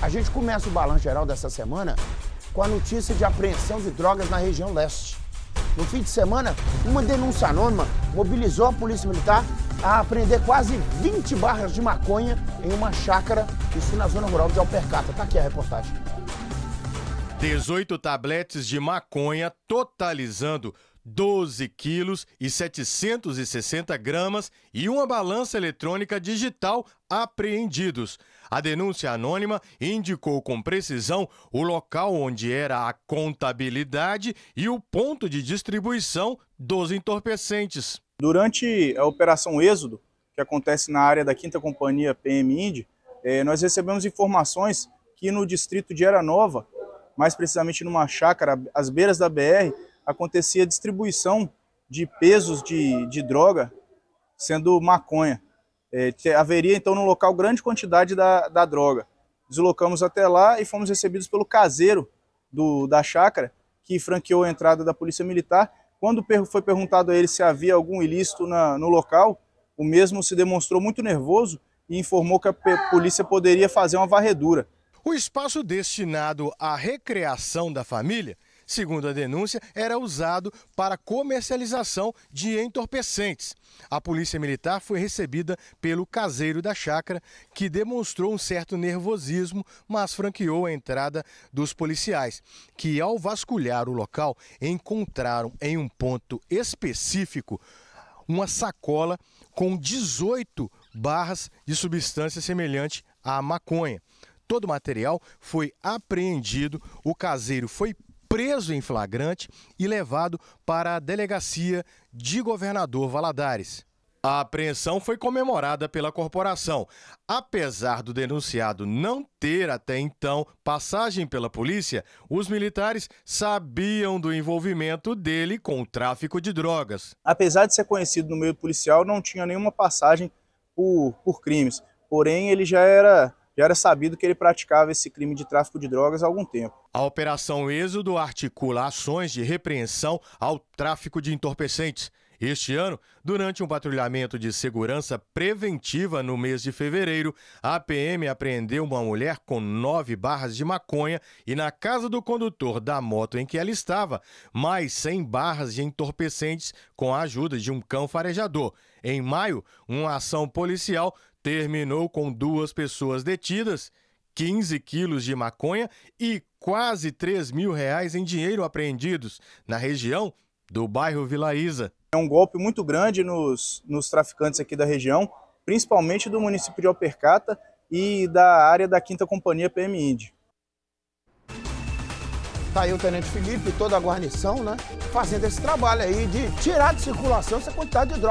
A gente começa o balanço geral dessa semana com a notícia de apreensão de drogas na região leste. No fim de semana, uma denúncia anônima mobilizou a Polícia Militar a apreender quase 20 barras de maconha em uma chácara, isso na zona rural de Alpercata. Tá aqui a reportagem. 18 tabletes de maconha, totalizando 12 quilos e 760 gramas e uma balança eletrônica digital apreendidos. A denúncia anônima indicou com precisão o local onde era a contabilidade e o ponto de distribuição dos entorpecentes. Durante a Operação Êxodo, que acontece na área da 5 Companhia PM Indy, eh, nós recebemos informações que no distrito de Era Nova, mais precisamente numa chácara às beiras da BR, acontecia distribuição de pesos de, de droga, sendo maconha. É, haveria então no local grande quantidade da, da droga. Deslocamos até lá e fomos recebidos pelo caseiro do, da chácara, que franqueou a entrada da Polícia Militar. Quando foi perguntado a ele se havia algum ilícito na, no local, o mesmo se demonstrou muito nervoso e informou que a polícia poderia fazer uma varredura. O espaço destinado à recreação da família segundo a denúncia, era usado para comercialização de entorpecentes. A polícia militar foi recebida pelo caseiro da chácara, que demonstrou um certo nervosismo, mas franqueou a entrada dos policiais, que ao vasculhar o local encontraram em um ponto específico uma sacola com 18 barras de substância semelhante à maconha. Todo o material foi apreendido, o caseiro foi preso em flagrante e levado para a delegacia de governador Valadares. A apreensão foi comemorada pela corporação. Apesar do denunciado não ter até então passagem pela polícia, os militares sabiam do envolvimento dele com o tráfico de drogas. Apesar de ser conhecido no meio policial, não tinha nenhuma passagem por, por crimes. Porém, ele já era já era sabido que ele praticava esse crime de tráfico de drogas há algum tempo. A Operação Êxodo articula ações de repreensão ao tráfico de entorpecentes. Este ano, durante um patrulhamento de segurança preventiva no mês de fevereiro, a PM apreendeu uma mulher com nove barras de maconha e, na casa do condutor da moto em que ela estava, mais 100 barras de entorpecentes com a ajuda de um cão farejador. Em maio, uma ação policial terminou com duas pessoas detidas. 15 quilos de maconha e quase 3 mil reais em dinheiro apreendidos. Na região, do bairro Vila Isa. É um golpe muito grande nos, nos traficantes aqui da região, principalmente do município de Alpercata e da área da 5 Companhia PM Indy. Tá aí o Tenente Felipe e toda a guarnição, né? Fazendo esse trabalho aí de tirar de circulação essa quantidade de droga.